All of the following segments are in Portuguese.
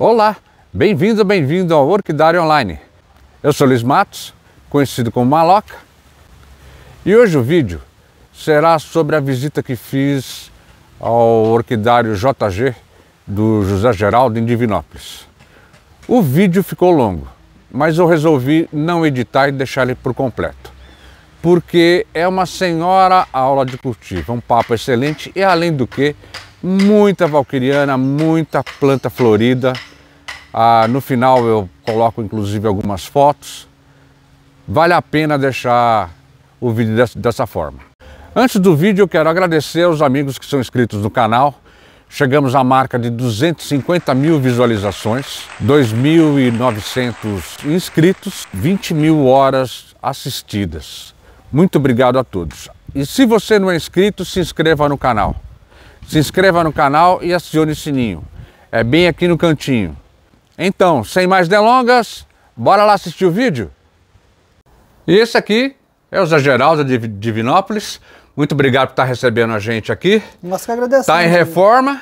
Olá, bem-vindo, bem-vindo ao Orquidário Online. Eu sou Luiz Matos, conhecido como Maloca, e hoje o vídeo será sobre a visita que fiz ao Orquidário JG do José Geraldo em Divinópolis. O vídeo ficou longo, mas eu resolvi não editar e deixar ele por completo, porque é uma senhora aula de cultivo, é um papo excelente e além do que muita valquiriana, muita planta florida. Ah, no final eu coloco inclusive algumas fotos. Vale a pena deixar o vídeo dessa forma. Antes do vídeo eu quero agradecer aos amigos que são inscritos no canal. Chegamos à marca de 250 mil visualizações, 2.900 inscritos, 20 mil horas assistidas. Muito obrigado a todos. E se você não é inscrito, se inscreva no canal se inscreva no canal e acione o sininho. É bem aqui no cantinho. Então, sem mais delongas, bora lá assistir o vídeo? E esse aqui é o Zé Geraldo de Divinópolis. Muito obrigado por estar recebendo a gente aqui. Nós que agradecemos. Está em reforma.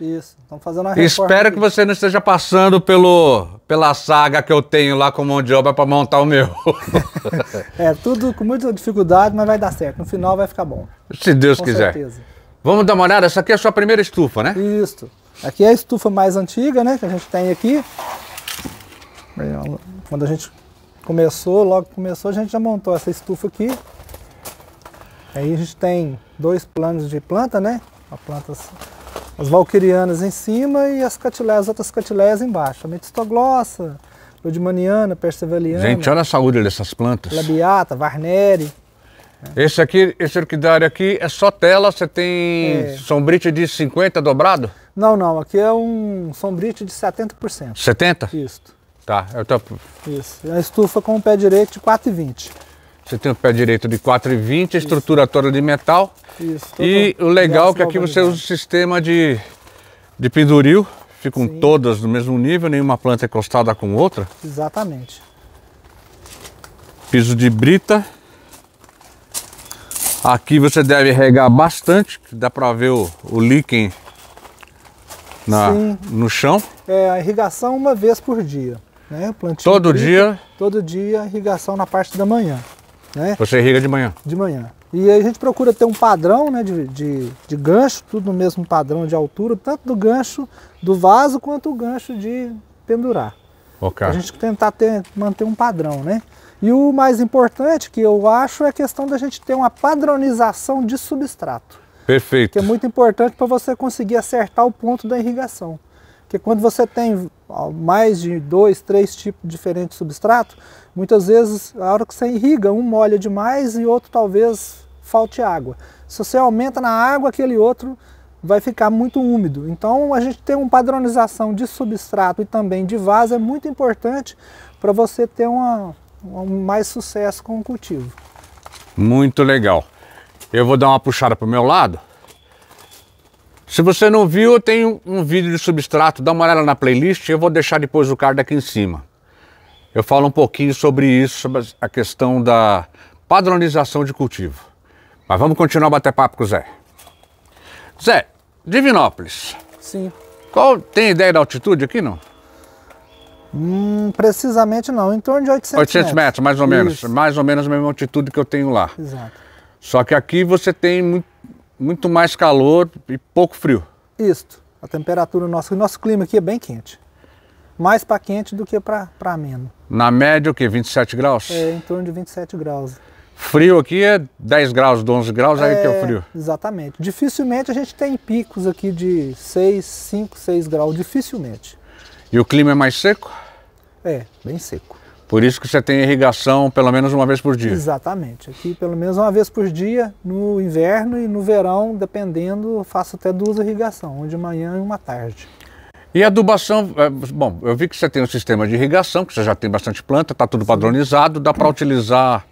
Isso, estamos fazendo a reforma. Espero aqui. que você não esteja passando pelo, pela saga que eu tenho lá com mão de obra para montar o meu. é, tudo com muita dificuldade, mas vai dar certo. No final vai ficar bom. Se Deus com quiser. Certeza. Vamos dar uma olhada? Essa aqui é a sua primeira estufa, né? Isso. Aqui é a estufa mais antiga, né? Que a gente tem aqui. Quando a gente começou, logo começou, a gente já montou essa estufa aqui. Aí a gente tem dois planos de planta, né? A planta, assim, as valquirianas em cima e as as outras catiléias embaixo. A metistoglossa, ludimaniana, perseveliana. Gente, olha a saúde dessas plantas. Labiata, varneri. É. Esse aqui, esse orquidário aqui é só tela, você tem é. sombrite de 50 dobrado? Não, não, aqui é um sombrite de 70%. 70? Isso. Tá, eu tô... Isso, a estufa com o pé direito de 4,20. Você tem o pé direito de 4,20, estrutura toda de metal. Isso. E o legal é que aqui você usa o sistema de, de penduril, ficam Sim. todas no mesmo nível, nenhuma planta é encostada com outra. Exatamente. Piso de brita. Aqui você deve regar bastante, dá para ver o, o líquen na, no chão. É, a irrigação uma vez por dia. Né? Plantio todo dia? Todo dia, irrigação na parte da manhã. Né? Você irriga de manhã? De manhã. E a gente procura ter um padrão né, de, de, de, gancho, tudo no mesmo padrão de altura, tanto do gancho do vaso quanto o gancho de pendurar. Okay. A gente tentar ter, manter um padrão, né? E o mais importante que eu acho é a questão da gente ter uma padronização de substrato. Perfeito. Que é muito importante para você conseguir acertar o ponto da irrigação. Porque quando você tem mais de dois, três tipos diferentes de substrato, muitas vezes a hora que você irriga, um molha demais e outro talvez falte água. Se você aumenta na água, aquele outro vai ficar muito úmido. Então a gente ter uma padronização de substrato e também de vaso é muito importante para você ter uma mais sucesso com o cultivo. Muito legal. Eu vou dar uma puxada para o meu lado. Se você não viu, eu tenho um vídeo de substrato, dá uma olhada na playlist, eu vou deixar depois o card aqui em cima. Eu falo um pouquinho sobre isso, sobre a questão da padronização de cultivo. Mas vamos continuar a bater papo com o Zé. Zé, Divinópolis. Sim. Qual tem ideia da altitude aqui não? Hum, precisamente não, em torno de 800, metros. 800 metros. mais ou menos. Isso. Mais ou menos a mesma altitude que eu tenho lá. Exato. Só que aqui você tem muito, muito mais calor e pouco frio. Isso. A temperatura nosso, nosso clima aqui é bem quente. Mais para quente do que para ameno. Na média o que 27 graus? É, em torno de 27 graus. Frio aqui é 10 graus, 11 graus, é, aí que é o é, frio. Exatamente. Dificilmente a gente tem picos aqui de 6, 5, 6 graus, dificilmente. E o clima é mais seco? É, bem seco. Por isso que você tem irrigação pelo menos uma vez por dia. Exatamente. Aqui pelo menos uma vez por dia, no inverno e no verão, dependendo, faço até duas irrigações, uma de manhã e uma tarde. E adubação, é, bom, eu vi que você tem um sistema de irrigação, que você já tem bastante planta, está tudo padronizado, dá para utilizar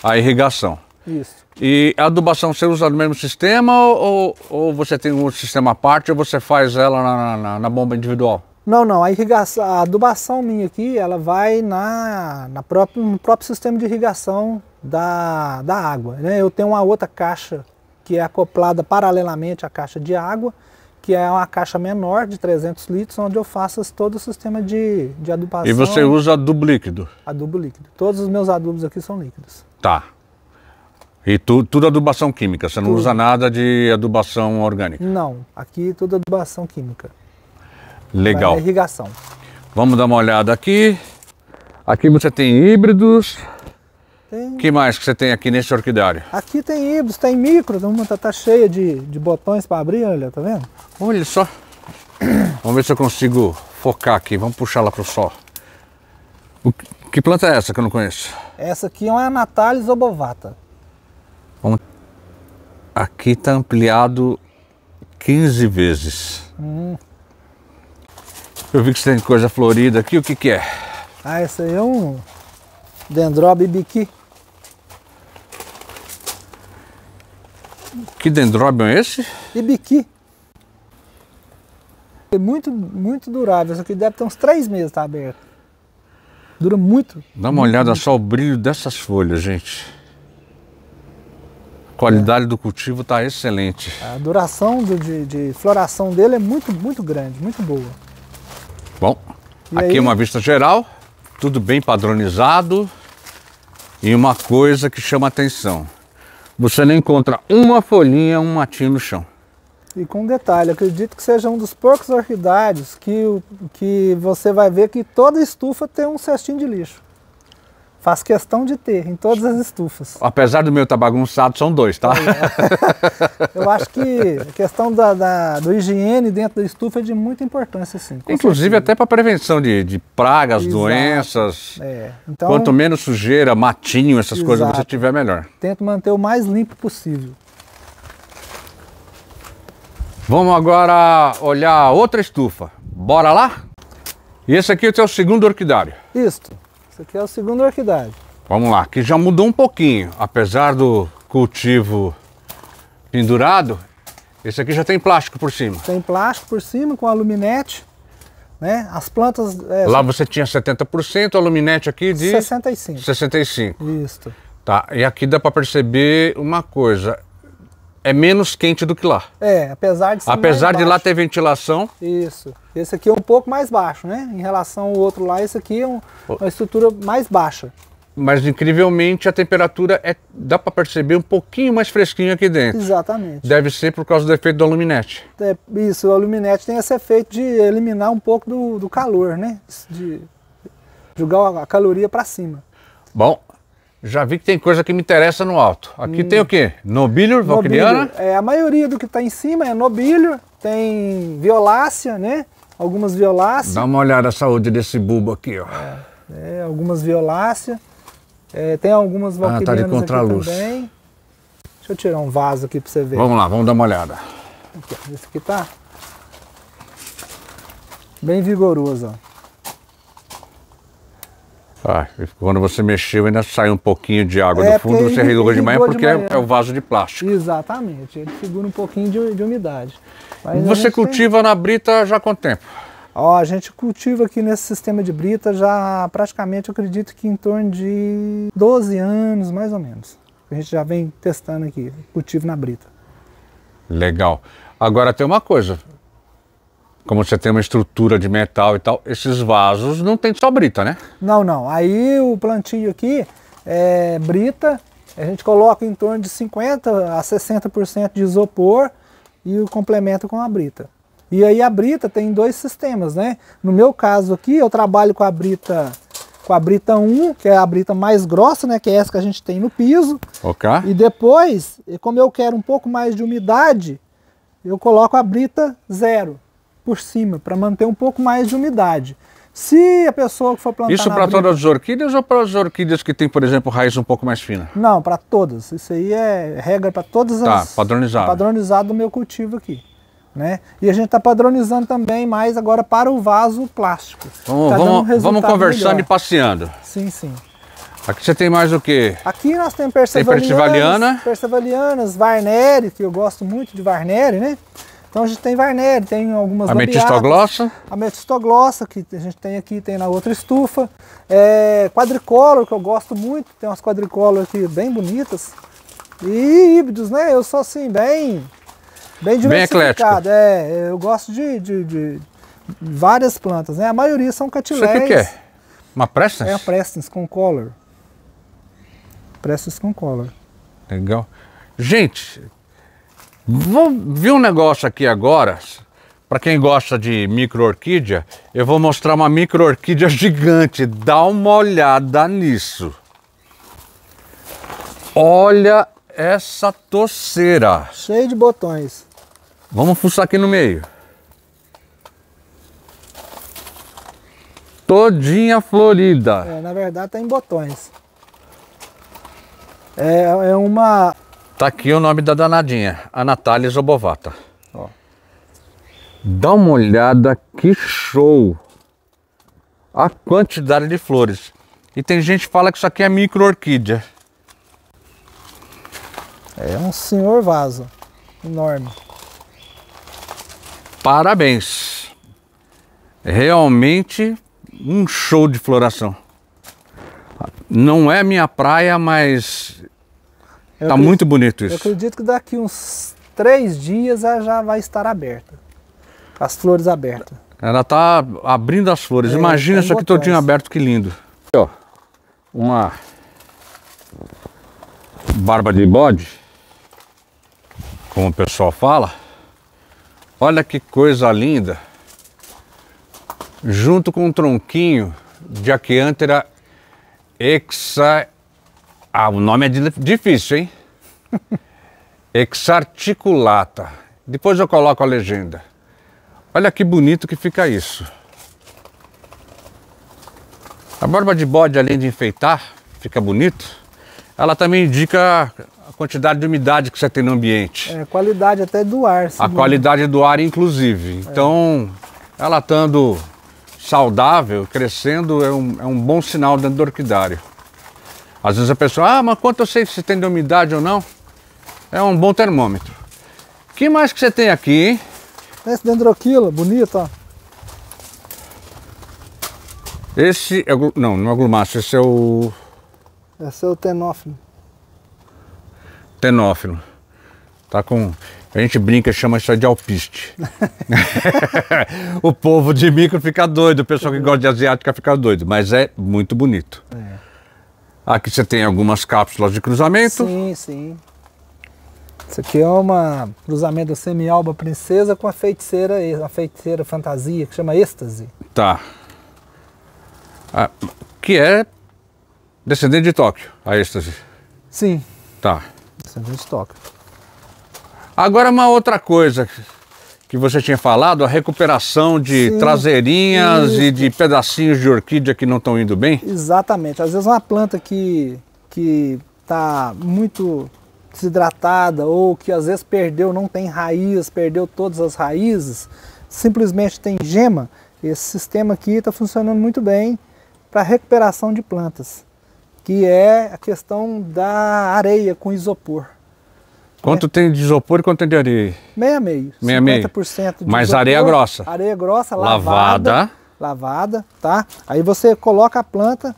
a irrigação. Isso. E a adubação você usa no mesmo sistema ou, ou você tem um sistema à parte ou você faz ela na, na, na bomba individual? Não, não, a, irrigação, a adubação minha aqui, ela vai na, na própria, no próprio sistema de irrigação da, da água. Né? Eu tenho uma outra caixa que é acoplada paralelamente à caixa de água, que é uma caixa menor de 300 litros, onde eu faço todo o sistema de, de adubação. E você usa adubo líquido? Adubo líquido. Todos os meus adubos aqui são líquidos. Tá. E tu, tudo adubação química, você não usa nada de adubação orgânica? Não, aqui tudo adubação química. Legal. irrigação. Vamos dar uma olhada aqui. Aqui você tem híbridos. Tem... que mais que você tem aqui nesse orquidário? Aqui tem híbridos, tem micro, Está tá, cheia de, de botões para abrir, olha, tá vendo? Olha só. Vamos ver se eu consigo focar aqui. Vamos puxar lá para o sol. O, que planta é essa que eu não conheço? Essa aqui é uma Natalis obovata. Vamos... Aqui está ampliado 15 vezes. Hum. Eu vi que você tem coisa florida aqui, o que que é? Ah, esse aí é um dendrobe Que dendróbio é esse? Ibiqui. É muito, muito durável, Isso aqui deve ter uns três meses tá aberto. Dura muito. Dá uma muito olhada muito. só o brilho dessas folhas, gente. A qualidade é. do cultivo está excelente. A duração do, de, de floração dele é muito, muito grande, muito boa. Bom, e aqui é aí? uma vista geral, tudo bem padronizado e uma coisa que chama atenção. Você não encontra uma folhinha, um matinho no chão. E com detalhe, acredito que seja um dos poucos orquidários que, que você vai ver que toda estufa tem um cestinho de lixo. Faz questão de ter em todas as estufas. Apesar do meu estar tá bagunçado, são dois, tá? É. Eu acho que a questão da, da, do higiene dentro da estufa é de muita importância, sim. Inclusive certeza. até para prevenção de, de pragas, Exato. doenças. É. Então, Quanto menos sujeira, matinho, essas Exato. coisas você tiver, melhor. Tento manter o mais limpo possível. Vamos agora olhar outra estufa. Bora lá? E esse aqui é o seu segundo orquidário. Isto. Esse aqui é o segundo orquidade. Vamos lá, que já mudou um pouquinho. Apesar do cultivo pendurado, esse aqui já tem plástico por cima. Tem plástico por cima com aluminete. Né? As plantas. É, Lá você tinha 70%, aluminete aqui de. 65. 65. Isso. Tá, e aqui dá para perceber uma coisa é menos quente do que lá. É, apesar de Apesar de lá ter ventilação. Isso. Esse aqui é um pouco mais baixo, né? Em relação ao outro lá, esse aqui é um, uma estrutura mais baixa. Mas incrivelmente a temperatura é, dá para perceber um pouquinho mais fresquinho aqui dentro. Exatamente. Deve ser por causa do efeito do aluminete. É, isso, o aluminete tem esse efeito de eliminar um pouco do, do calor, né? De jogar a caloria para cima. Bom, já vi que tem coisa que me interessa no alto. Aqui hum. tem o quê? Nobilior, valkyriana? É, a maioria do que está em cima é Nobilior. tem violácea, né? Algumas violáceas. Dá uma olhada a saúde desse bulbo aqui, ó. É, é algumas violáceas. É, tem algumas também. ah, tá de contra luz. também. Deixa eu tirar um vaso aqui para você ver. Vamos lá, vamos dar uma olhada. Aqui, esse aqui tá bem vigoroso, ó. Ah, quando você mexeu ainda sai um pouquinho de água é, do fundo, você regou de manhã porque de manhã. é o é. vaso de plástico. Exatamente, ele segura um pouquinho de, de umidade. Mas você cultiva tem... na brita já há quanto tempo? Ó, a gente cultiva aqui nesse sistema de brita já praticamente, eu acredito que em torno de 12 anos, mais ou menos. A gente já vem testando aqui, cultivo na brita. Legal. Agora tem uma coisa, como você tem uma estrutura de metal e tal, esses vasos não tem só brita, né? Não, não. Aí o plantio aqui é brita, a gente coloca em torno de 50% a 60% de isopor e o complemento com a brita. E aí a brita tem dois sistemas, né? No meu caso aqui, eu trabalho com a brita com a brita 1, que é a brita mais grossa, né? Que é essa que a gente tem no piso. Ok. E depois, como eu quero um pouco mais de umidade, eu coloco a brita zero por cima, para manter um pouco mais de umidade. Se a pessoa que for plantar. Isso para todas as orquídeas ou para as orquídeas que tem, por exemplo, raiz um pouco mais fina? Não, para todas. Isso aí é regra para todas tá, as. Tá, padronizado. Padronizado o meu cultivo aqui. Né? E a gente está padronizando também mais agora para o vaso plástico. Vamos, tá vamos, vamos conversando melhor. e passeando. Sim, sim. Aqui você tem mais o quê? Aqui nós temos persevalianas, tem persevaliana. persevalianas, que eu gosto muito de Varnere, né? Então a gente tem Varneri, tem algumas A metistoglossa? A metistoglossa, que a gente tem aqui, tem na outra estufa. É, quadricolor, que eu gosto muito, tem umas quadricolor aqui bem bonitas. E híbridos, né? Eu sou assim, bem, bem diversificado. Bem é, eu gosto de, de, de, várias plantas, né? A maioria são catileias. Isso aqui o que é? Uma Preston. É a Prestance com color. Prestance com color. Legal. Gente, Vou ver um negócio aqui agora. Para quem gosta de micro-orquídea, eu vou mostrar uma micro-orquídea gigante. Dá uma olhada nisso. Olha essa toceira. Cheio de botões. Vamos fuçar aqui no meio. Todinha florida. É, na verdade tá em botões. É, é uma Tá aqui o nome da danadinha, a Natália Zobovata. Ó. Dá uma olhada, que show! A quantidade de flores. E tem gente que fala que isso aqui é micro-orquídea. É um senhor vaso, enorme. Parabéns! Realmente um show de floração. Não é minha praia, mas Está tá acredito, muito bonito isso. Eu acredito que daqui uns três dias ela já vai estar aberta. As flores abertas. Ela tá abrindo as flores. É, Imagina é isso aqui todinho aberto, que lindo. Aqui, ó, uma barba de bode, como o pessoal fala. Olha que coisa linda. Junto com um tronquinho de Aquiantera hexa ah, o nome é difícil, hein? Exarticulata. Depois eu coloco a legenda. Olha que bonito que fica isso. A barba de bode, além de enfeitar, fica bonito, ela também indica a quantidade de umidade que você tem no ambiente. É, a qualidade até do ar. A qualidade do ar, inclusive. É. Então, é. ela estando saudável, crescendo, é um, é um bom sinal dentro do orquidário. Às vezes a pessoa, ah, mas quanto eu sei se tem de umidade ou não? É um bom termômetro. O que mais que você tem aqui? Esse dendroquila, bonito, ó. Esse é, não, não é glumáceo, esse é o... Esse é o tenófilo. Tenófilo. Tá com... A gente brinca e chama isso de alpiste. o povo de micro fica doido, o pessoal que gosta de asiática fica doido, mas é muito bonito. É. Aqui ah, você tem algumas cápsulas de cruzamento. Sim, sim. Isso aqui é uma cruzamento da semi-alba princesa com a feiticeira, a feiticeira fantasia, que chama êxtase. Tá. Ah, que é descendente de Tóquio, a êxtase. Sim. Tá. Descendente de Tóquio. Agora uma outra coisa que você tinha falado, a recuperação de Sim. traseirinhas Sim. e de pedacinhos de orquídea que não estão indo bem? Exatamente. Às vezes uma planta que que está muito desidratada ou que às vezes perdeu, não tem raiz, perdeu todas as raízes, simplesmente tem gema, esse sistema aqui está funcionando muito bem para recuperação de plantas, que é a questão da areia com isopor. Quanto é. tem de isopor e quanto tem de areia? Meia meio. Meia meio. 50% de Mas isopor, areia grossa. Areia grossa, lavada, lavada. Lavada, tá? Aí você coloca a planta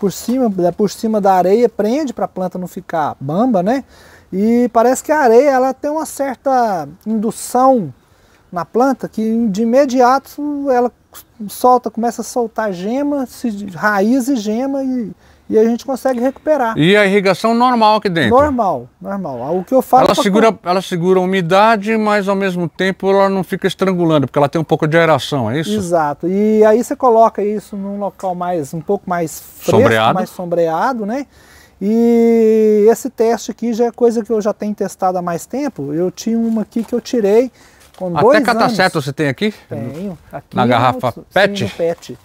por cima, né, por cima da areia, prende para a planta não ficar bamba, né? E parece que a areia ela tem uma certa indução na planta que de imediato ela solta, começa a soltar gema, raiz e gema e e a gente consegue recuperar. E a irrigação normal aqui dentro? Normal, normal. O que eu faço... Ela, segura, ela segura a umidade, mas ao mesmo tempo ela não fica estrangulando, porque ela tem um pouco de aeração, é isso? Exato. E aí você coloca isso num local mais, um pouco mais fresco, sombreado. mais sombreado, né? E esse teste aqui já é coisa que eu já tenho testado há mais tempo. Eu tinha uma aqui que eu tirei com Até dois Até cataceto você tem aqui? Tenho. Aqui Na é garrafa PET? Sim, no PET.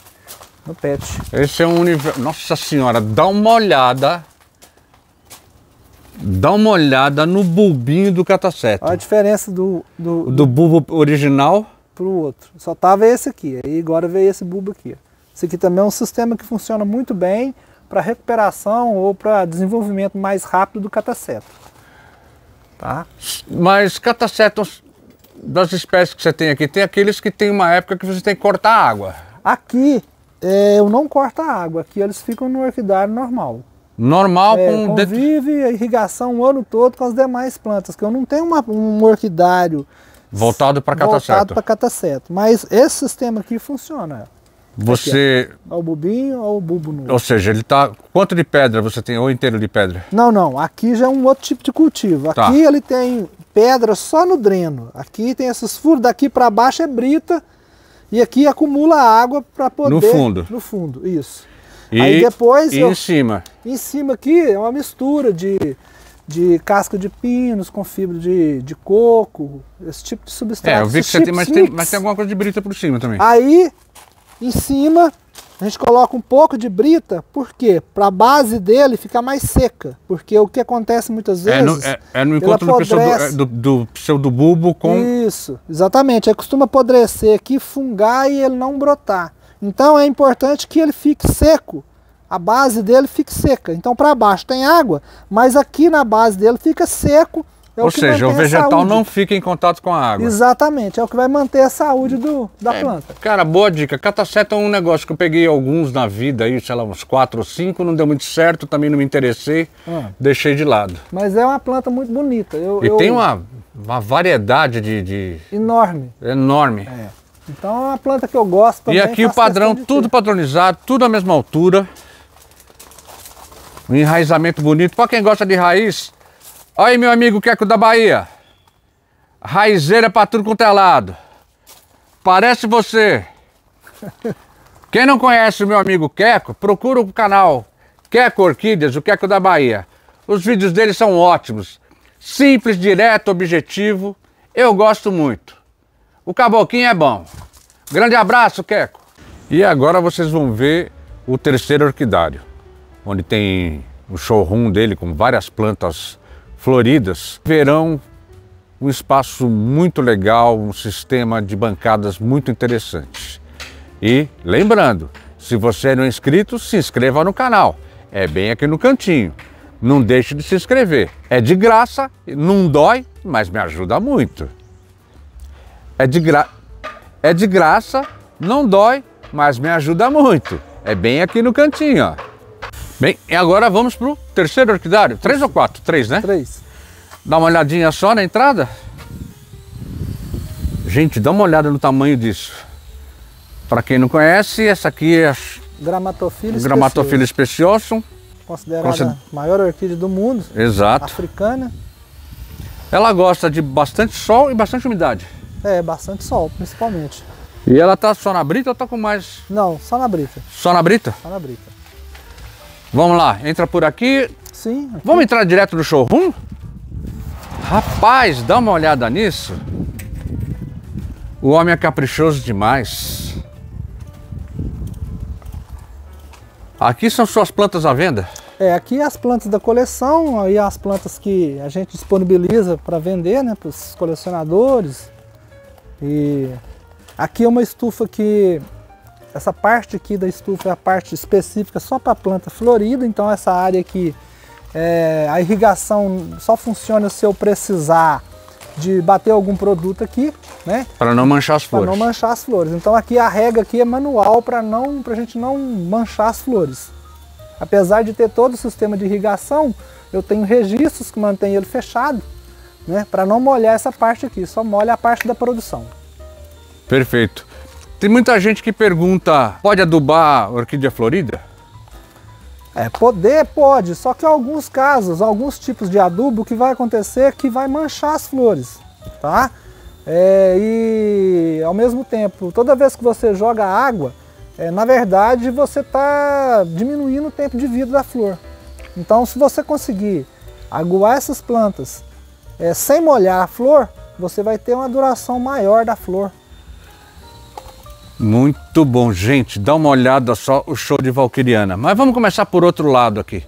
No pet. Esse é um universo. Nossa senhora, dá uma olhada. Dá uma olhada no bulbinho do cataceto. Olha a diferença do, do, do bulbo original para o outro. Só tava esse aqui, aí agora veio esse bulbo aqui. Esse aqui também é um sistema que funciona muito bem para recuperação ou para desenvolvimento mais rápido do cataceto. Tá? Mas catacetos das espécies que você tem aqui, tem aqueles que tem uma época que você tem que cortar água. Aqui é, eu não corto a água, aqui eles ficam no orquidário normal. Normal é, com... Convive a irrigação o ano todo com as demais plantas, que eu não tenho uma, um orquidário... Voltado para cataceto. Voltado para cataceto. Mas esse sistema aqui funciona. Você. Aqui, ó. o bubinho ou o bulbo nu. Ou seja, ele tá. Quanto de pedra você tem? Ou inteiro de pedra? Não, não. Aqui já é um outro tipo de cultivo. Tá. Aqui ele tem pedra só no dreno. Aqui tem esses furos. Daqui para baixo é brita. E aqui acumula água para poder... No fundo. No fundo, isso. E, Aí depois... E eu, em cima. Em cima aqui é uma mistura de, de casca de pinos com fibra de, de coco, esse tipo de substrato. É, eu vi que você tem mas, tem, mas tem alguma coisa de brita por cima também. Aí, em cima, a gente coloca um pouco de brita, por quê? Para a base dele ficar mais seca. Porque o que acontece muitas vezes. É no, é, é no encontro do pseudobulbo é, do, do, pseudo bulbo com. Isso, exatamente. Ele costuma apodrecer aqui, fungar e ele não brotar. Então é importante que ele fique seco. A base dele fique seca. Então para baixo tem água, mas aqui na base dele fica seco é Ou seja, o vegetal não fica em contato com a água. Exatamente, é o que vai manter a saúde do, da é, planta. Cara, boa dica. Cataceta é um negócio que eu peguei alguns na vida, aí, sei lá, uns quatro ou cinco, não deu muito certo, também não me interessei, ah. deixei de lado. Mas é uma planta muito bonita. Eu, e eu... tem uma, uma variedade de, de... Enorme. Enorme. É. Então é uma planta que eu gosto também. E aqui tá o padrão, tudo ter. padronizado, tudo à mesma altura. Um enraizamento bonito. Para quem gosta de raiz, Olha aí, meu amigo Queco da Bahia. Raizeira pra tudo quanto é lado. Parece você. Quem não conhece o meu amigo Queco, procura o canal Queco Orquídeas, o Queco da Bahia. Os vídeos dele são ótimos. Simples, direto, objetivo. Eu gosto muito. O caboquinho é bom. Grande abraço, Queco. E agora vocês vão ver o terceiro orquidário, onde tem o showroom dele com várias plantas floridas. Verão, um espaço muito legal, um sistema de bancadas muito interessante. E lembrando, se você é não é inscrito, se inscreva no canal. É bem aqui no cantinho. Não deixe de se inscrever. É de graça, não dói, mas me ajuda muito. É de, gra... é de graça, não dói, mas me ajuda muito. É bem aqui no cantinho, ó. Bem, e agora vamos para o terceiro orquidário. Três ou quatro? Três, né? Três. Dá uma olhadinha só na entrada. Gente, dá uma olhada no tamanho disso. Para quem não conhece, essa aqui é Gramatophilus, Gramatophilus speciosum. Considerada a maior orquídea do mundo. Exato. Africana. Ela gosta de bastante sol e bastante umidade. É, bastante sol, principalmente. E ela tá só na brita ou tá com mais? Não, só na brita. Só na brita? Só na brita. Vamos lá, entra por aqui. Sim. Aqui. Vamos entrar direto no showroom? Rapaz, dá uma olhada nisso. O homem é caprichoso demais. Aqui são suas plantas à venda? É, aqui as plantas da coleção, aí as plantas que a gente disponibiliza para vender, né, para os colecionadores. E aqui é uma estufa que essa parte aqui da estufa é a parte específica só para planta florida, então essa área aqui, é, a irrigação só funciona se eu precisar de bater algum produto aqui, né? Para não manchar as flores. Para não manchar as flores. Então aqui a rega aqui é manual para não, para a gente não manchar as flores. Apesar de ter todo o sistema de irrigação, eu tenho registros que mantém ele fechado, né? Para não molhar essa parte aqui, só molha a parte da produção. Perfeito. Tem muita gente que pergunta, pode adubar orquídea florida? É, poder pode, só que em alguns casos, alguns tipos de adubo, o que vai acontecer é que vai manchar as flores, tá? É, e ao mesmo tempo, toda vez que você joga água, é, na verdade você está diminuindo o tempo de vida da flor. Então se você conseguir aguar essas plantas é, sem molhar a flor, você vai ter uma duração maior da flor. Muito bom, gente. Dá uma olhada só o show de Valquiriana. Mas vamos começar por outro lado aqui.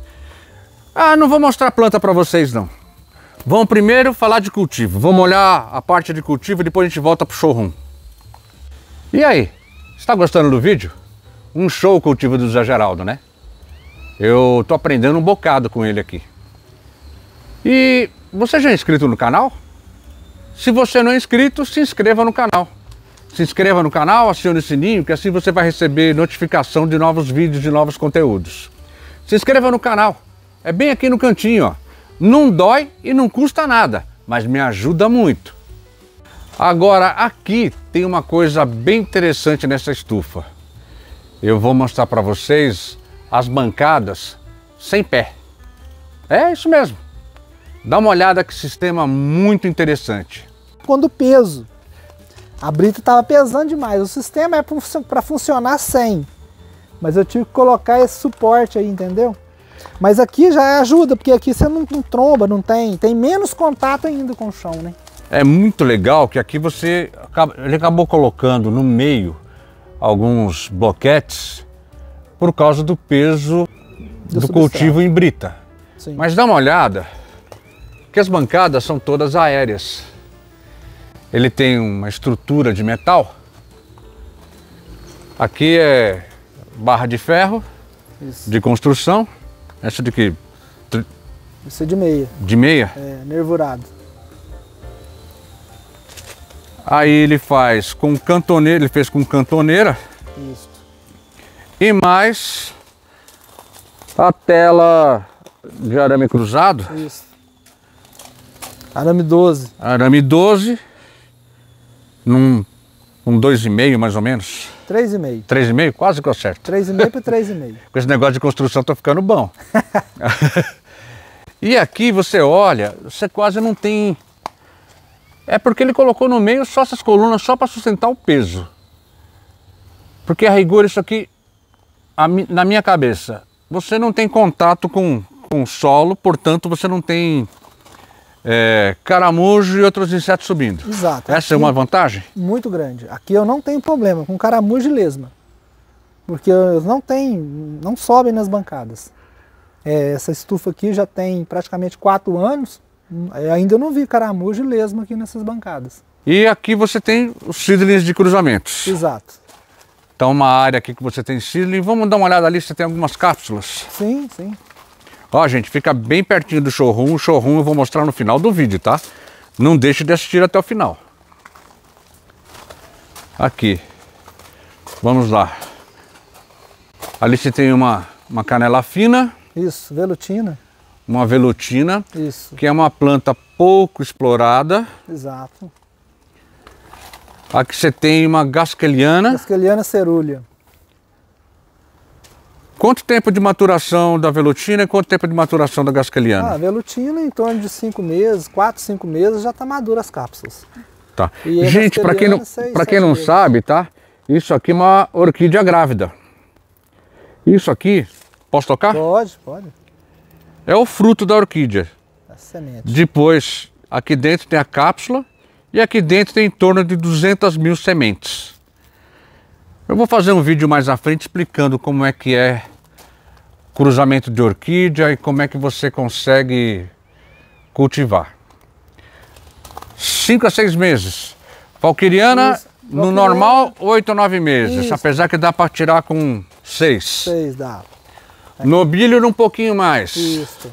Ah, não vou mostrar planta para vocês não. Vamos primeiro falar de cultivo. Vamos olhar a parte de cultivo e depois a gente volta pro showroom. E aí? Está gostando do vídeo? Um show o cultivo do Zé Geraldo, né? Eu tô aprendendo um bocado com ele aqui. E você já é inscrito no canal? Se você não é inscrito, se inscreva no canal se inscreva no canal, acione o sininho, que assim você vai receber notificação de novos vídeos, de novos conteúdos. Se inscreva no canal, é bem aqui no cantinho, ó. Não dói e não custa nada, mas me ajuda muito. Agora aqui tem uma coisa bem interessante nessa estufa. Eu vou mostrar para vocês as bancadas sem pé. É isso mesmo. Dá uma olhada que sistema muito interessante. Quando o peso a brita estava pesando demais. O sistema é para funcionar sem. Mas eu tive que colocar esse suporte aí, entendeu? Mas aqui já é ajuda, porque aqui você não, não tromba, não tem, tem menos contato ainda com o chão, né? É muito legal que aqui você ele acabou colocando no meio alguns bloquetes por causa do peso do, do cultivo em brita. Sim. Mas dá uma olhada que as bancadas são todas aéreas. Ele tem uma estrutura de metal. Aqui é barra de ferro Isso. de construção. Essa de que? Isso é de meia. De meia? É, nervurado. Aí ele faz com cantoneira, ele fez com cantoneira. Isso. E mais a tela de arame cruzado. Isso. Arame 12. Arame 12 num um 2,5 mais ou menos. 3,5. 3,5? Quase que eu acerto. 3,5 para 3,5. Com esse negócio de construção tá ficando bom. e aqui você olha, você quase não tem... É porque ele colocou no meio só essas colunas, só para sustentar o peso. Porque a rigor isso aqui, a, na minha cabeça, você não tem contato com, com o solo, portanto você não tem é, caramujo e outros insetos subindo. Exato. Essa aqui, é uma vantagem? Muito grande. Aqui eu não tenho problema com caramujo e lesma, porque eles não tem, não sobem nas bancadas. É, essa estufa aqui já tem praticamente quatro anos, ainda não vi caramujo e lesma aqui nessas bancadas. E aqui você tem os cidlins de cruzamentos. Exato. Então uma área aqui que você tem cidlin. Vamos dar uma olhada ali se tem algumas cápsulas. Sim, sim. Ó, gente, fica bem pertinho do showroom. O showroom eu vou mostrar no final do vídeo, tá? Não deixe de assistir até o final. Aqui. Vamos lá. Ali você tem uma, uma canela fina. Isso, velutina. Uma velutina. Isso. Que é uma planta pouco explorada. Exato. Aqui você tem uma gasqueliana. Gasqueliana cerúlea. Quanto tempo de maturação da velutina e quanto tempo de maturação da gascaliana? Ah, a velutina em torno de 5 meses, 4, 5 meses já está madura as cápsulas. Tá. Gente, para quem não, para quem não sabe, tá? Isso aqui é uma orquídea grávida. Isso aqui, posso tocar? Pode, pode. É o fruto da orquídea. A semente. Depois, aqui dentro tem a cápsula e aqui dentro tem em torno de 200 mil sementes. Eu vou fazer um vídeo mais à frente explicando como é que é cruzamento de orquídea e como é que você consegue cultivar. Cinco a seis meses. Valquiriana, no normal, oito a nove meses. Isso. Apesar que dá para tirar com seis. Seis dá. É. um pouquinho mais. Isso.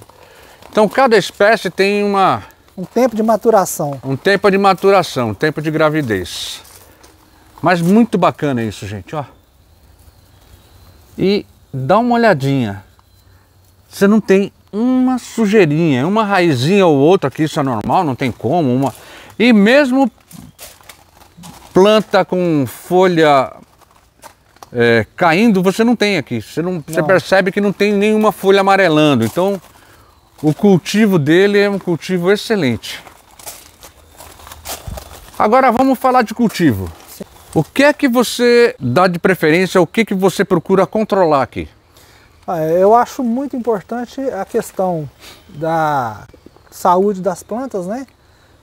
Então cada espécie tem uma... Um tempo de maturação. Um tempo de maturação, um tempo de gravidez. Mas muito bacana isso, gente, ó. E dá uma olhadinha. Você não tem uma sujeirinha, uma raizinha ou outra, que isso é normal, não tem como. Uma... E mesmo planta com folha é, caindo, você não tem aqui. Você, não, não, você percebe que não tem nenhuma folha amarelando. Então, o cultivo dele é um cultivo excelente. Agora vamos falar de cultivo. O que é que você dá de preferência, o que, que você procura controlar aqui? Ah, eu acho muito importante a questão da saúde das plantas, né?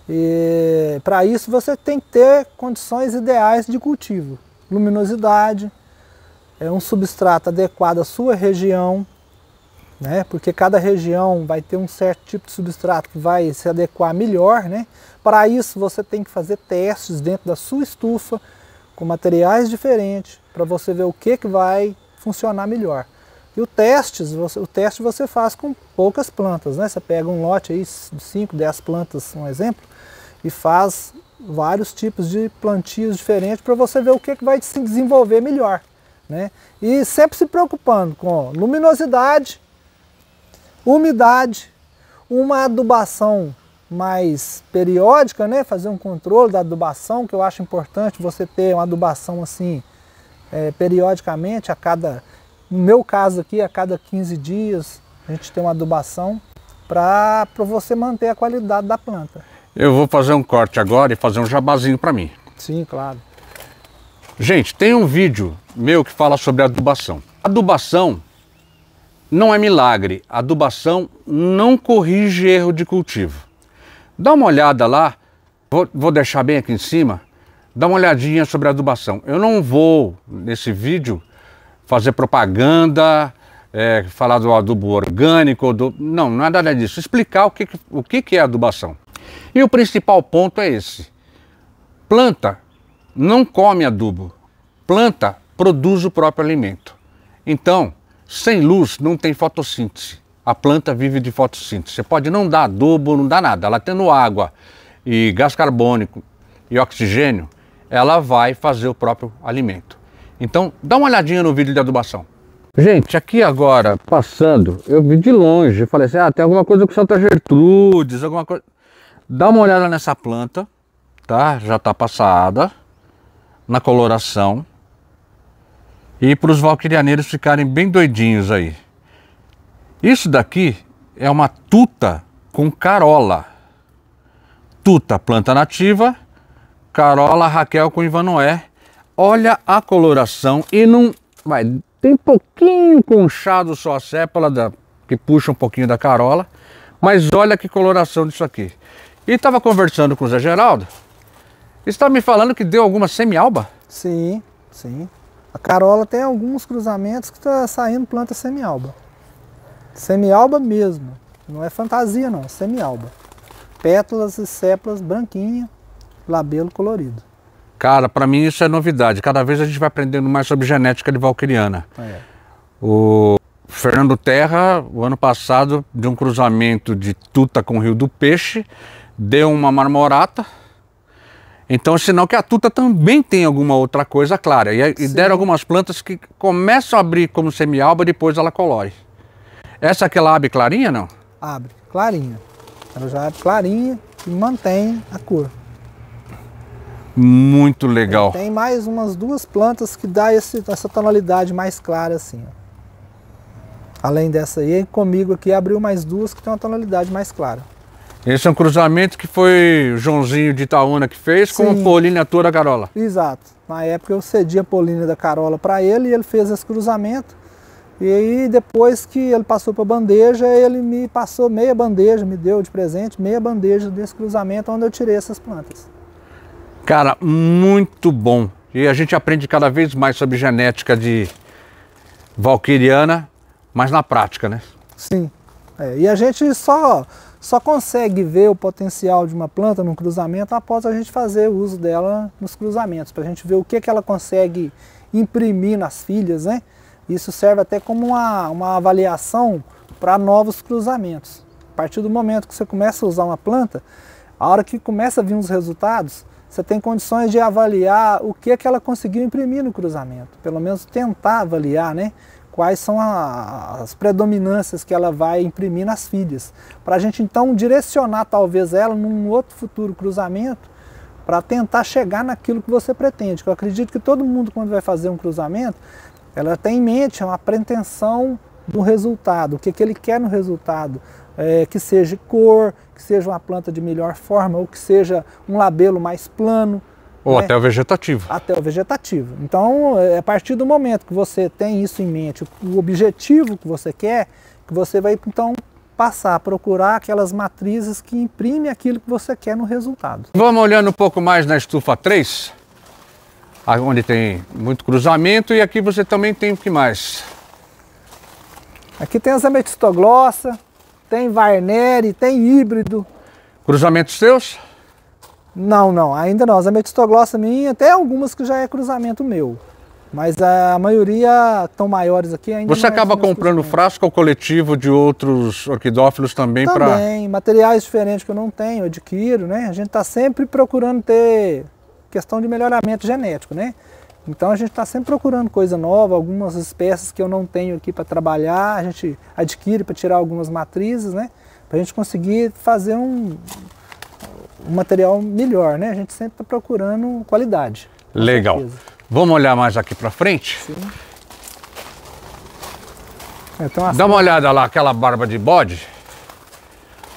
E para isso você tem que ter condições ideais de cultivo, luminosidade, é um substrato adequado à sua região, né? Porque cada região vai ter um certo tipo de substrato que vai se adequar melhor, né? Para isso você tem que fazer testes dentro da sua estufa, com materiais diferentes, para você ver o que, que vai funcionar melhor. E o teste, o teste você faz com poucas plantas, né? Você pega um lote aí, 5, 10 plantas, um exemplo, e faz vários tipos de plantios diferentes para você ver o que, que vai se desenvolver melhor. Né? E sempre se preocupando com luminosidade, umidade, uma adubação mais periódica, né? Fazer um controle da adubação, que eu acho importante você ter uma adubação assim é, periodicamente, a cada, no meu caso aqui, a cada 15 dias a gente tem uma adubação para você manter a qualidade da planta. Eu vou fazer um corte agora e fazer um jabazinho para mim. Sim, claro. Gente, tem um vídeo meu que fala sobre adubação. Adubação não é milagre, adubação não corrige erro de cultivo. Dá uma olhada lá, vou, vou deixar bem aqui em cima, dá uma olhadinha sobre a adubação. Eu não vou, nesse vídeo, fazer propaganda, é, falar do adubo orgânico, do... não, é nada disso. Explicar o, que, o que, que é adubação. E o principal ponto é esse. Planta não come adubo. Planta produz o próprio alimento. Então, sem luz não tem fotossíntese a planta vive de fotossíntese. Você pode não dar adubo, não dar nada. Ela tendo água e gás carbônico e oxigênio, ela vai fazer o próprio alimento. Então, dá uma olhadinha no vídeo de adubação. Gente, aqui agora, passando, eu vi de longe, falei assim, ah, tem alguma coisa com Santa Gertrudes, alguma coisa... Dá uma olhada nessa planta, tá? Já está passada, na coloração. E para os valquirianeiros ficarem bem doidinhos aí. Isso daqui é uma tuta com carola. Tuta, planta nativa, carola Raquel com Ivan Noé. Olha a coloração e não... Vai, tem pouquinho conchado só a sépala da, que puxa um pouquinho da carola. Mas olha que coloração disso aqui. E estava conversando com o Zé Geraldo. estava tá me falando que deu alguma semialba? Sim, sim. A carola tem alguns cruzamentos que está saindo planta semialba. Semialba mesmo, não é fantasia não, semialba. Pétalas e sépalas branquinha, labelo colorido. Cara, para mim isso é novidade. Cada vez a gente vai aprendendo mais sobre genética de valquiriana. É. O Fernando Terra, o ano passado, de um cruzamento de tuta com o Rio do Peixe, deu uma marmorata. Então, é sinal que a tuta também tem alguma outra coisa clara. E, e deram algumas plantas que começam a abrir como semialba, depois ela colore. Essa aqui ela abre clarinha, não? Abre, clarinha. Ela já abre clarinha e mantém a cor. Muito legal. tem mais umas duas plantas que dá esse, essa tonalidade mais clara assim. Ó. Além dessa aí, comigo aqui abriu mais duas que tem uma tonalidade mais clara. Esse é um cruzamento que foi o Joãozinho de Itaúna que fez Sim. com a Paulina da Carola. Exato. Na época eu cedi a Paulina da Carola para ele e ele fez esse cruzamento. E aí depois que ele passou para a bandeja, ele me passou meia bandeja, me deu de presente meia bandeja desse cruzamento onde eu tirei essas plantas. Cara, muito bom. E a gente aprende cada vez mais sobre genética de valquiriana, mas na prática, né? Sim. É, e a gente só só consegue ver o potencial de uma planta num cruzamento após a gente fazer o uso dela nos cruzamentos, para a gente ver o que, que ela consegue imprimir nas filhas, né? Isso serve até como uma, uma avaliação para novos cruzamentos. A partir do momento que você começa a usar uma planta, a hora que começa a vir os resultados, você tem condições de avaliar o que, é que ela conseguiu imprimir no cruzamento. Pelo menos tentar avaliar né, quais são a, as predominâncias que ela vai imprimir nas filhas. Para a gente então direcionar talvez ela num outro futuro cruzamento para tentar chegar naquilo que você pretende. Eu acredito que todo mundo, quando vai fazer um cruzamento, ela tem em mente uma pretensão do resultado, o que, que ele quer no resultado, é, que seja cor, que seja uma planta de melhor forma, ou que seja um labelo mais plano. Ou né? até o vegetativo. Até o vegetativo. Então, é, a partir do momento que você tem isso em mente, o objetivo que você quer, que você vai então passar a procurar aquelas matrizes que imprimem aquilo que você quer no resultado. Vamos olhando um pouco mais na estufa 3? onde tem muito cruzamento e aqui você também tem o que mais? Aqui tem as ametistoglossa, tem varnere, tem híbrido. Cruzamentos seus? Não, não, ainda não. As ametistoglossa minha, até algumas que já é cruzamento meu. Mas a maioria tão maiores aqui ainda. Você é acaba comprando frasco ou coletivo de outros orquidófilos também para. Também, pra... materiais diferentes que eu não tenho, eu adquiro, né? A gente está sempre procurando ter questão de melhoramento genético, né? Então a gente está sempre procurando coisa nova, algumas espécies que eu não tenho aqui para trabalhar, a gente adquire para tirar algumas matrizes, né? Para a gente conseguir fazer um, um, material melhor, né? A gente sempre está procurando qualidade. Legal. Certeza. Vamos olhar mais aqui para frente? Sim. Então, assim... Dá uma olhada lá, aquela barba de bode.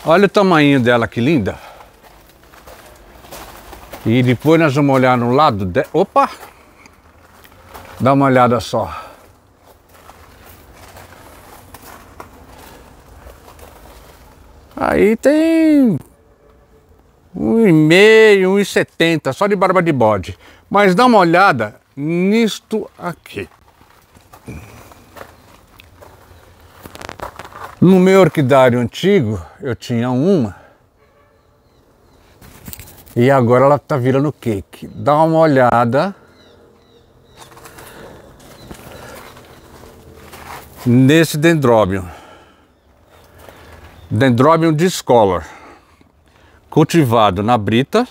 Olha o tamanho dela, que linda. E depois nós vamos olhar no lado. De... Opa! Dá uma olhada só. Aí tem um e meio, um e setenta, só de barba de bode. Mas dá uma olhada nisto aqui. No meu orquidário antigo, eu tinha uma e agora ela tá virando cake. Dá uma olhada nesse dendróbio. dendrobium discolor. Cultivado na brita.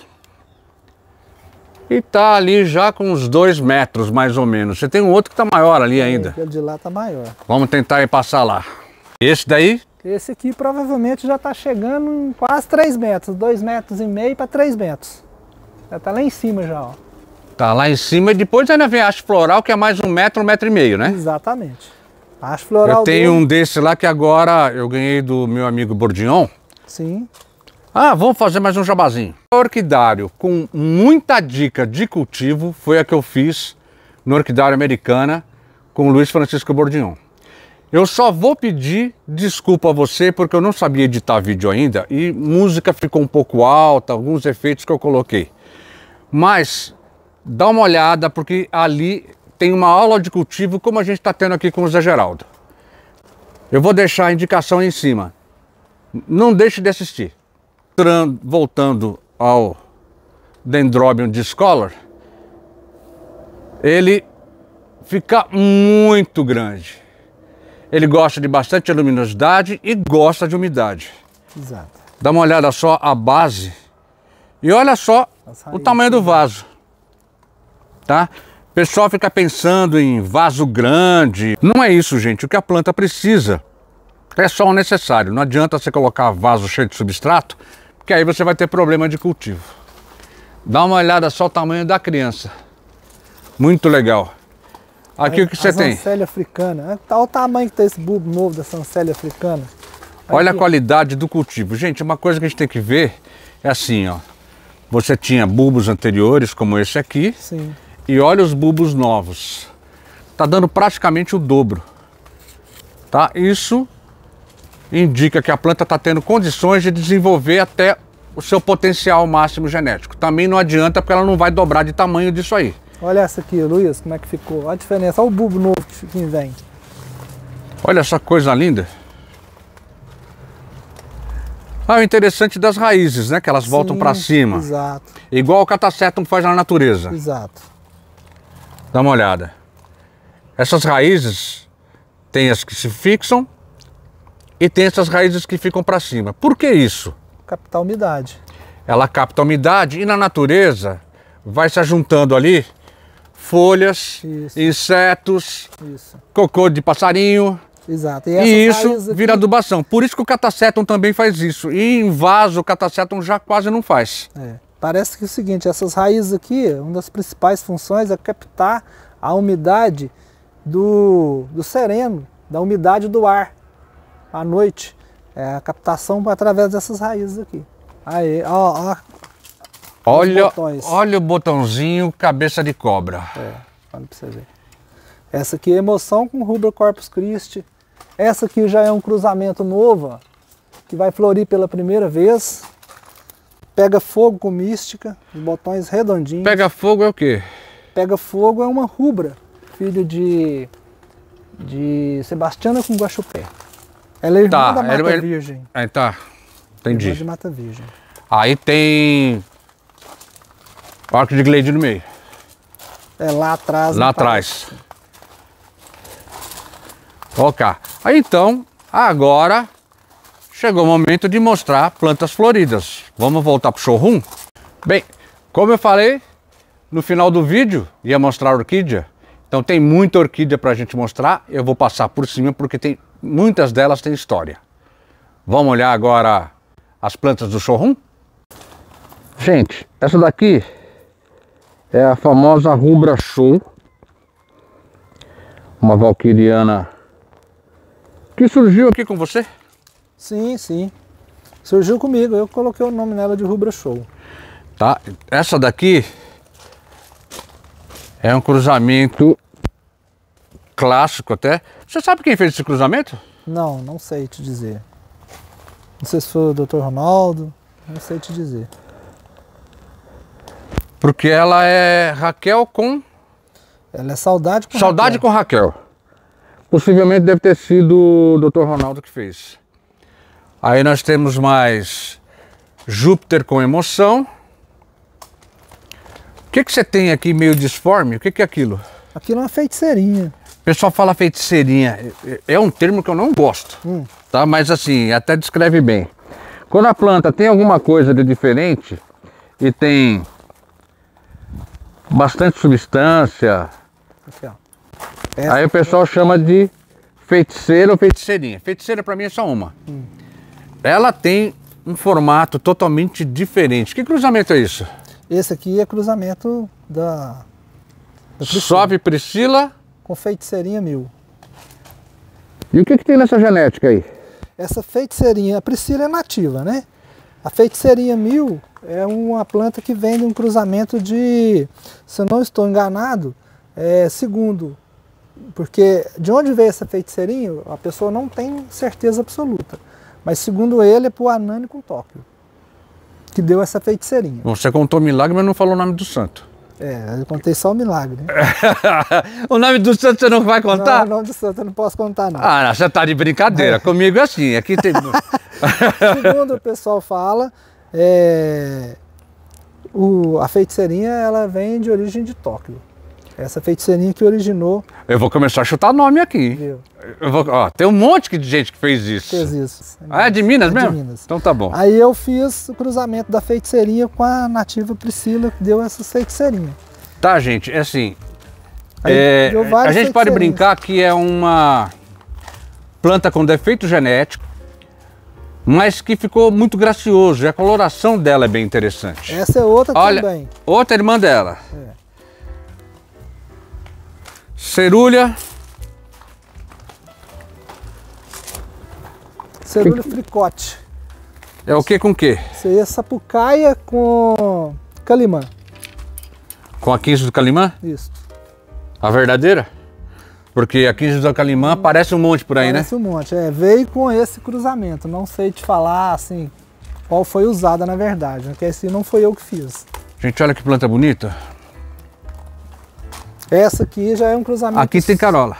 E tá ali já com uns dois metros, mais ou menos. Você tem um outro que tá maior ali ainda. Aquele de lá tá maior. Vamos tentar ir passar lá. Esse daí esse aqui provavelmente já está chegando em quase 3 metros, 2 metros e meio para 3 metros. Já está lá em cima já, ó. Tá lá em cima e depois ainda vem haste floral, que é mais um metro, um metro e meio, né? Exatamente. Haste floral Eu tenho dele. um desse lá que agora eu ganhei do meu amigo Bordignon. Sim. Ah, vamos fazer mais um jabazinho. Orquidário com muita dica de cultivo foi a que eu fiz no Orquidário Americana com o Luiz Francisco Bordignon. Eu só vou pedir desculpa a você porque eu não sabia editar vídeo ainda e música ficou um pouco alta, alguns efeitos que eu coloquei. Mas dá uma olhada porque ali tem uma aula de cultivo como a gente está tendo aqui com o Zé Geraldo. Eu vou deixar a indicação em cima. Não deixe de assistir. Voltando ao Dendrobium discolor, ele fica muito grande ele gosta de bastante luminosidade e gosta de umidade. Exato. Dá uma olhada só a base. E olha só o tamanho do né? vaso. Tá? O pessoal fica pensando em vaso grande. Não é isso, gente. O que a planta precisa é só o necessário. Não adianta você colocar vaso cheio de substrato, porque aí você vai ter problema de cultivo. Dá uma olhada só o tamanho da criança. Muito legal. Aqui o que você tem? Sancélia africana. É, tá, olha o tamanho que está esse bulbo novo da sancélia africana. Aqui. Olha a qualidade do cultivo. Gente, uma coisa que a gente tem que ver é assim, ó. Você tinha bulbos anteriores, como esse aqui. Sim. E olha os bulbos novos. Tá dando praticamente o dobro. Tá? Isso indica que a planta está tendo condições de desenvolver até o seu potencial máximo genético. Também não adianta porque ela não vai dobrar de tamanho disso aí. Olha essa aqui, Luiz, como é que ficou. Olha a diferença, olha o bulbo novo que vem. Olha essa coisa linda. Ah, o interessante das raízes, né? Que elas Sim, voltam para cima. Exato. Igual o catacetum faz na natureza. Exato. Dá uma olhada. Essas raízes tem as que se fixam e tem essas raízes que ficam para cima. Por que isso? Capta a umidade. Ela capta a umidade e na natureza vai se ajuntando ali folhas, isso. insetos, isso. cocô de passarinho. Exato. E, e isso aqui... vira adubação. Por isso que o catacetum também faz isso. E em vaso o catacetum já quase não faz. É. Parece que é o seguinte, essas raízes aqui, uma das principais funções é captar a umidade do, do sereno, da umidade do ar à noite. É a captação através dessas raízes aqui. Aí, ó, ó Olha, olha o botãozinho cabeça de cobra. É, olha pra você ver. Essa aqui é emoção com rubro Corpus Christi. Essa aqui já é um cruzamento novo, que vai florir pela primeira vez. Pega fogo com mística, os botões redondinhos. Pega fogo é o quê? Pega fogo é uma rubra, filho de, de Sebastiana com Guaxupé. Ela é irmã tá, da Mata Virgem. Aí tá, entendi. Irmã de Mata Virgem. Aí tem Parque de Gleide no meio. É lá atrás. Lá atrás. Ok. Aí então, agora chegou o momento de mostrar plantas floridas. Vamos voltar para o showroom? Bem, como eu falei no final do vídeo, ia mostrar orquídea. Então tem muita orquídea para a gente mostrar. Eu vou passar por cima porque tem muitas delas têm história. Vamos olhar agora as plantas do showroom? Gente, essa daqui é a famosa Rubra Show, uma valquiriana que surgiu aqui com você? Sim, sim. Surgiu comigo, eu coloquei o nome nela de Rubra Show. Tá, essa daqui é um cruzamento clássico até. Você sabe quem fez esse cruzamento? Não, não sei te dizer. Não sei se foi o Dr. Ronaldo, não sei te dizer. Porque ela é Raquel com. Ela é saudade com Saudade Raquel. com Raquel. Possivelmente deve ter sido o Dr. Ronaldo que fez. Aí nós temos mais Júpiter com emoção. O que, que você tem aqui meio disforme? O que, que é aquilo? Aquilo é uma feiticeirinha. O pessoal fala feiticeirinha. É, é um termo que eu não gosto, hum. tá? Mas assim, até descreve bem. Quando a planta tem alguma coisa de diferente e tem bastante substância. Aqui, Aí o pessoal chama de feiticeira ou feiticeirinha. Feiticeira para mim é só uma. Hum. Ela tem um formato totalmente diferente. Que cruzamento é isso? Esse aqui é cruzamento da, da Priscila. Sobe Priscila com feiticeirinha mil. E o que, que tem nessa genética aí? Essa feiticeirinha, a Priscila é nativa, né? A feiticeirinha mil é uma planta que vem de um cruzamento de, se eu não estou enganado, é, segundo. Porque de onde veio essa feiticeirinho, a pessoa não tem certeza absoluta. Mas segundo ele, é por Anani com Tóquio, que deu essa feiticeirinha. Você contou milagre, mas não falou o nome do santo. É, eu contei só o milagre. Né? o nome do santo você não vai contar? Não, o nome do santo eu não posso contar, não. Ah, não, você tá de brincadeira. É. Comigo é assim. Aqui tem... Segundo o pessoal fala, é, o, a feiticeirinha ela vem de origem de Tóquio. Essa feiticeirinha que originou. Eu vou começar a chutar nome aqui. Viu? Eu vou, ó, tem um monte de gente que fez isso. Fez isso. Ah, é de Minas é mesmo? De Minas. Então tá bom. Aí eu fiz o cruzamento da feiticeirinha com a nativa Priscila, que deu essa feiticeirinha. Tá, gente, é assim. é, a gente pode brincar que é uma planta com defeito genético mas que ficou muito gracioso e a coloração dela é bem interessante. Essa é outra Olha, também. Outra irmã dela. É. Cerulha. Cerulha fricote. É o que com o que? Seria sapucaia com calimã. Com a 15 do calimã? Isso. A verdadeira? Porque aqui em José Calimã aparece um monte por aí, né? Aparece um monte, é. Veio com esse cruzamento. Não sei te falar, assim, qual foi usada, na verdade. Né? Porque esse não foi eu que fiz. Gente, olha que planta bonita. Essa aqui já é um cruzamento... Aqui tem carola.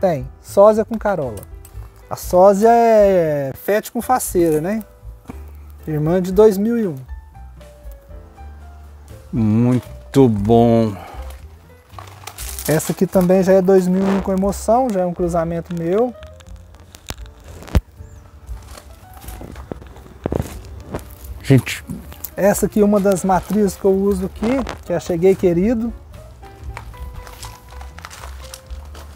Tem. Sósia com carola. A sósia é fete com faceira, né? Irmã de 2001. Muito bom. Essa aqui também já é 2001 com emoção, já é um cruzamento meu. Gente. Essa aqui é uma das matrizes que eu uso aqui, que é a Cheguei Querido.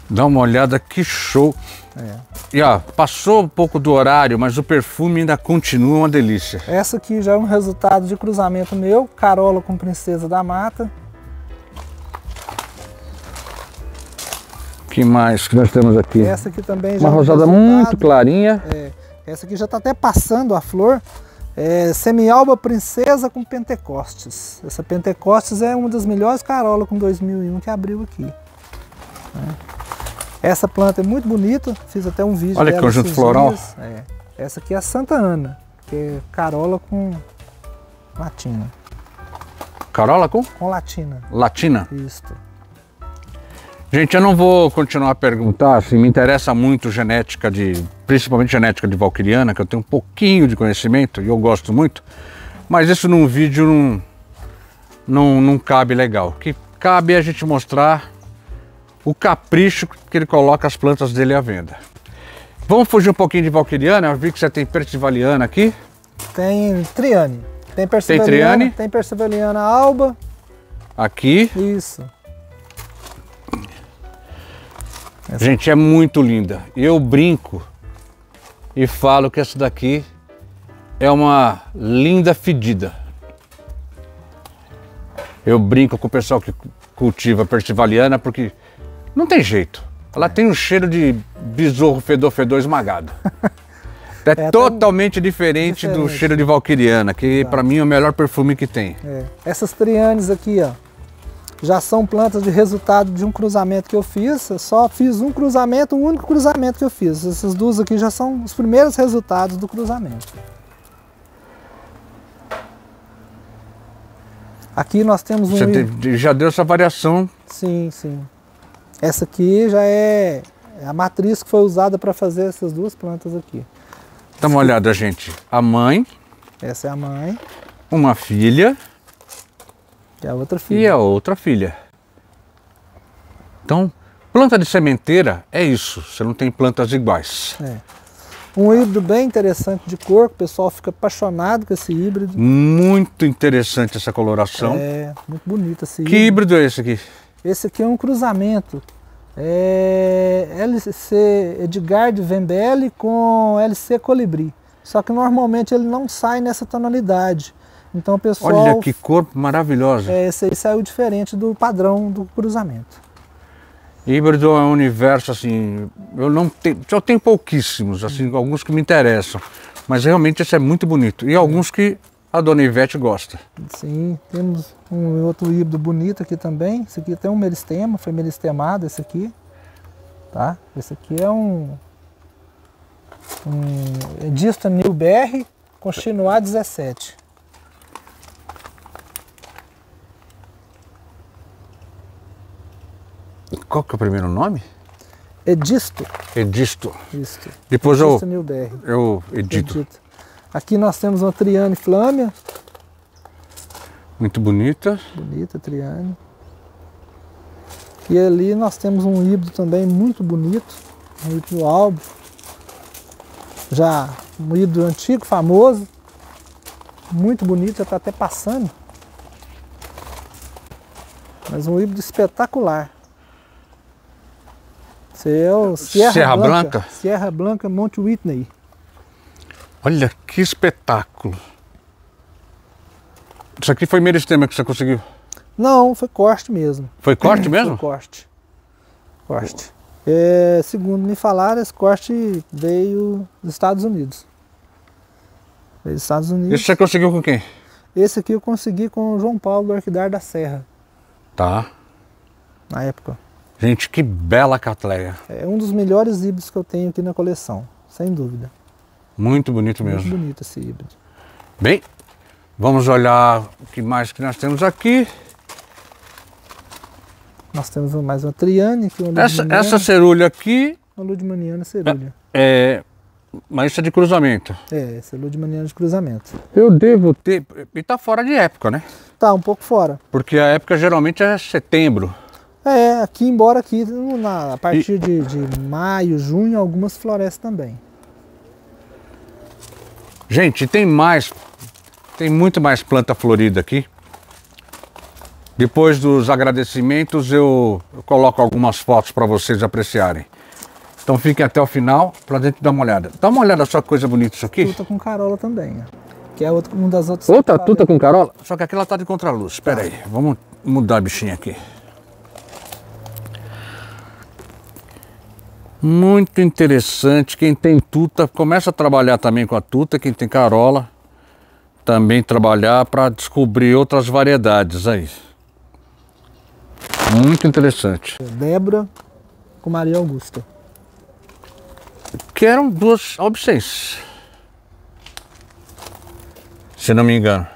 Dá uma olhada, que show. É. E ó, passou um pouco do horário, mas o perfume ainda continua uma delícia. Essa aqui já é um resultado de cruzamento meu, Carola com Princesa da Mata. que mais que nós temos aqui? Essa aqui também Uma tá rosada muito clarinha. É, essa aqui já está até passando a flor. É, Semialba Princesa com Pentecostes. Essa Pentecostes é uma das melhores carolas com 2001 que abriu aqui. Né? Essa planta é muito bonita, fiz até um vídeo Olha que conjunto floral. É. Essa aqui é a Santa Ana, que é carola com latina. Carola com? Com latina. Latina? Isso. Gente, eu não vou continuar a perguntar, assim, me interessa muito genética de, principalmente genética de valquiriana, que eu tenho um pouquinho de conhecimento e eu gosto muito, mas isso num vídeo não, não, não cabe legal. O que cabe é a gente mostrar o capricho que ele coloca as plantas dele à venda. Vamos fugir um pouquinho de valquiriana, eu vi que você tem percivaliana aqui. Tem triane. Tem percivaliana, tem, triane. tem percivaliana alba. Aqui. Isso. Essa... Gente, é muito linda. Eu brinco e falo que essa daqui é uma linda fedida. Eu brinco com o pessoal que cultiva percivaliana porque não tem jeito. Ela é. tem um cheiro de besouro fedor fedor esmagado. É, é totalmente diferente, diferente, do cheiro de valquiriana, que para mim é o melhor perfume que tem. É. Essas trianes aqui, ó, já são plantas de resultado de um cruzamento que eu fiz. Eu só fiz um cruzamento, um único cruzamento que eu fiz. Essas duas aqui já são os primeiros resultados do cruzamento. Aqui nós temos um... Você te, já deu essa variação. Sim, sim. Essa aqui já é, é a matriz que foi usada para fazer essas duas plantas aqui. Dá uma olhada, gente. A mãe. Essa é a mãe. Uma filha. É a outra filha. E a outra filha. Então, planta de sementeira é isso. Você não tem plantas iguais. É. Um híbrido bem interessante de cor, o pessoal fica apaixonado com esse híbrido. Muito interessante essa coloração. É, muito bonito esse híbrido. Que híbrido é esse aqui? Esse aqui é um cruzamento. É LC Edgard Vembele com LC Colibri. Só que normalmente ele não sai nessa tonalidade. Então o pessoal. Olha que corpo maravilhoso. É, esse aí saiu diferente do padrão do cruzamento. Híbrido é um universo assim, eu não tenho, eu tenho pouquíssimos, assim, alguns que me interessam, mas realmente esse é muito bonito e alguns que a dona Ivete gosta. Sim, temos um outro híbrido bonito aqui também. Esse aqui tem um meristema, foi meristemado esse aqui, tá? Esse aqui é um, um é New BR com Chinoa 17. Qual que é o primeiro nome? Edisto. Edisto. Edisto. Depois Edisto eu, Nilberg. eu edito. edito. Aqui nós temos uma Triane Flâmia. Muito bonita. Bonita, Triane. E ali nós temos um híbrido também muito bonito, um híbrido álbum. já um híbrido antigo, famoso, muito bonito, já está até passando. Mas um híbrido espetacular. Isso é o Sierra, Serra Blanca, Blanca. Sierra Blanca, Monte Whitney. Olha que espetáculo. Isso aqui foi meristema que você conseguiu? Não, foi corte mesmo. Foi corte mesmo? Foi corte. Corte. É, segundo me falaram, esse corte veio dos Estados Unidos. Veio dos Estados Unidos. Esse você conseguiu com quem? Esse aqui eu consegui com o João Paulo do Arquidar da Serra. Tá. Na época. Gente, que bela catleia. É um dos melhores híbridos que eu tenho aqui na coleção, sem dúvida. Muito bonito mesmo. Muito bonito esse híbrido. Bem, vamos olhar o que mais que nós temos aqui. Nós temos mais uma Triane aqui, é uma essa, essa cerulha aqui... Uma Ludmaniana é- cerulha. É, é, mas isso é de cruzamento. É, essa é Ludmaniana de cruzamento. Eu devo ter... E tá fora de época, né? Tá, um pouco fora. Porque a época geralmente é setembro. É, aqui, embora aqui, na, a partir e... de, de maio, junho, algumas florestas também. Gente, tem mais, tem muito mais planta florida aqui. Depois dos agradecimentos, eu, eu coloco algumas fotos para vocês apreciarem. Então fiquem até o final para gente dar uma olhada. Dá uma olhada só que coisa bonita isso aqui. Tuta com carola também, que é outro, uma das outras. Outra tuta tá com carola? Só que aquela tá de contraluz. Espera aí, vamos mudar a bichinha aqui. Muito interessante. Quem tem tuta, começa a trabalhar também com a tuta. Quem tem carola, também trabalhar para descobrir outras variedades aí. Muito interessante. Débora com Maria Augusta. Que eram duas obsessões. Se não me engano.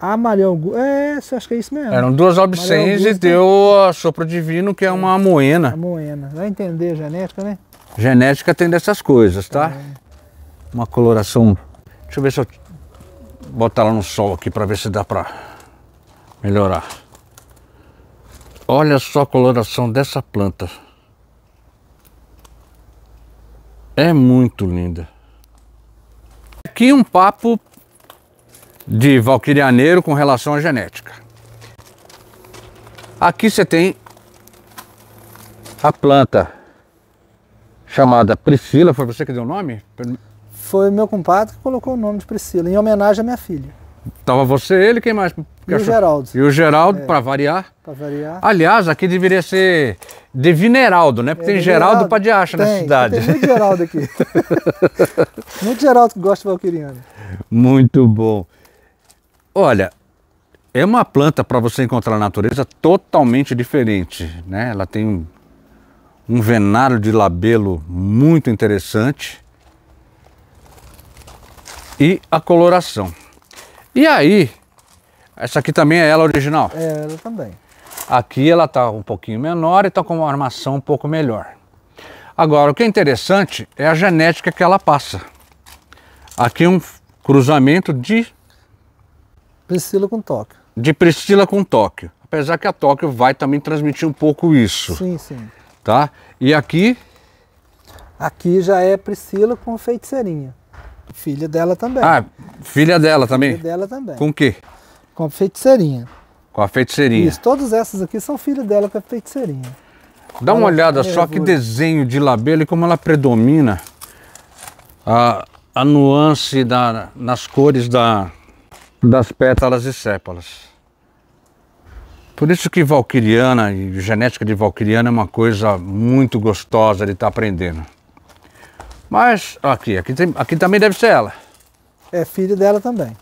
Amarelo. É, acho que é isso mesmo. Eram duas obscenas e né? deu a sopro divino, que é uma é. moena. A moena. Vai entender genética, né? Genética tem dessas coisas, tá? É. Uma coloração. Deixa eu ver se eu botar ela no sol aqui para ver se dá para melhorar. Olha só a coloração dessa planta. É muito linda. Aqui um papo de valquirianeiro com relação à genética. Aqui você tem a planta chamada Priscila, foi você que deu o nome? Foi meu compadre que colocou o nome de Priscila, em homenagem à minha filha. Tava você, ele, quem mais? E o Geraldo. E o Geraldo, é, para variar. Para variar. Aliás, aqui deveria ser de Vineraldo, né? Porque é, tem Geraldo para de acha nessa cidade. Tem muito Geraldo aqui. muito Geraldo que gosta de Valquiriano. Muito bom. Olha, é uma planta para você encontrar na natureza totalmente diferente, né? Ela tem um venário de labelo muito interessante e a coloração. E aí, essa aqui também é ela original? É, ela também. Aqui ela está um pouquinho menor e está com uma armação um pouco melhor. Agora, o que é interessante é a genética que ela passa. Aqui um cruzamento de Priscila com Tóquio. De Priscila com Tóquio. Apesar que a Tóquio vai também transmitir um pouco isso. Sim, sim. Tá? E aqui? Aqui já é Priscila com feiticeirinha. Filha dela também. Ah, filha dela também? Filha dela também. Com o quê? Com a feiticeirinha. Com a feiticeirinha. Isso, todas essas aqui são filhas dela com a feiticeirinha. Dá uma olhada só que desenho de labelo e como ela predomina a, a nuance da, nas cores da, das pétalas e sépalas. Por isso que valquiriana e genética de valquiriana é uma coisa muito gostosa de estar tá aprendendo. Mas aqui, aqui, tem, aqui também deve ser ela. É filho dela também.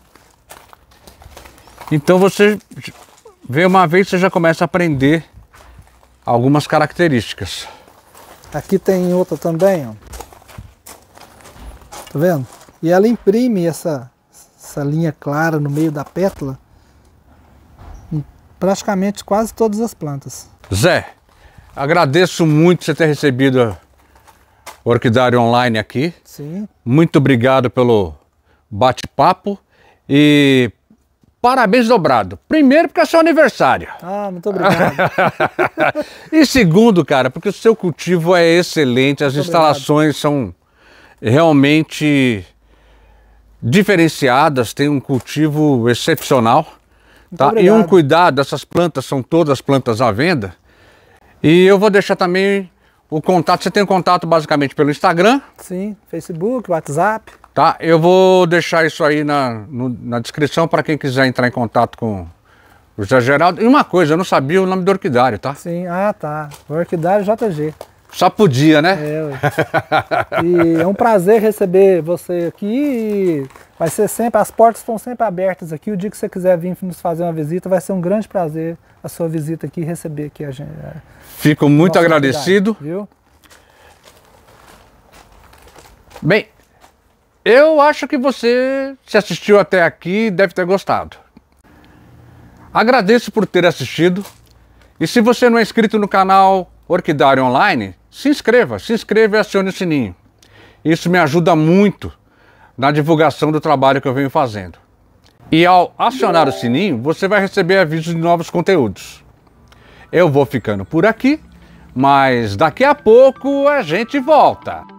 Então você vê uma vez você já começa a aprender algumas características. Aqui tem outra também, ó. Tá vendo? E ela imprime essa essa linha clara no meio da pétala em praticamente quase todas as plantas. Zé, agradeço muito você ter recebido a Orquidário Online aqui. Sim. Muito obrigado pelo bate-papo e parabéns dobrado. Primeiro, porque é seu aniversário. Ah, muito obrigado. e segundo, cara, porque o seu cultivo é excelente, as muito instalações obrigado. são realmente diferenciadas, tem um cultivo excepcional. Tá? E um cuidado, essas plantas são todas plantas à venda. E eu vou deixar também o contato. Você tem o contato basicamente pelo Instagram? Sim, Facebook, WhatsApp. Tá, eu vou deixar isso aí na, no, na descrição para quem quiser entrar em contato com o José Geraldo. E uma coisa, eu não sabia o nome do orquidário, tá? Sim, ah tá. Orquidário é JG. Só podia, né? É, e é um prazer receber você aqui. vai ser sempre, as portas estão sempre abertas aqui. O dia que você quiser vir nos fazer uma visita, vai ser um grande prazer a sua visita aqui receber aqui a gente. É, Fico muito agradecido. Viu? Bem, eu acho que você se assistiu até aqui deve ter gostado. Agradeço por ter assistido. E se você não é inscrito no canal Orquidário Online, se inscreva, se inscreva e acione o sininho. Isso me ajuda muito na divulgação do trabalho que eu venho fazendo. E ao acionar o sininho, você vai receber avisos de novos conteúdos. Eu vou ficando por aqui, mas daqui a pouco a gente volta.